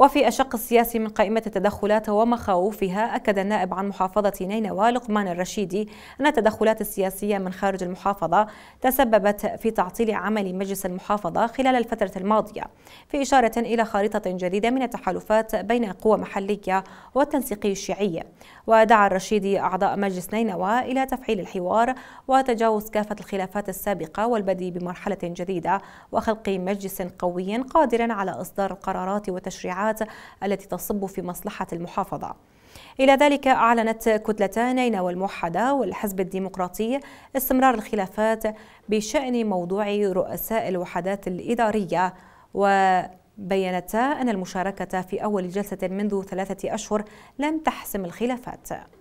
وفي الشق السياسي من قائمة التدخلات ومخاوفها أكد النائب عن محافظة نينوى لقمان الرشيدي أن التدخلات السياسية من خارج المحافظة تسببت في تعطيل عمل مجلس المحافظة خلال الفترة الماضية في إشارة إلى خارطة جديدة من التحالفات بين قوى محلية والتنسيق الشيعي ودعا الرشيدي أعضاء مجلس نينوى إلى تفعيل الحوار وتجاوز كافة الخلافات السابقة والبدء بمرحلة جديدة وخلق مجلس قوي قادر على إصدار القرارات والتشريعات الإجراءات التي تصب في مصلحة المحافظة إلى ذلك أعلنت كتلتان نينوى الموحدة والحزب الديمقراطي استمرار الخلافات بشأن موضوع رؤساء الوحدات الإدارية وبينتا أن المشاركة في أول جلسة منذ ثلاثة أشهر لم تحسم الخلافات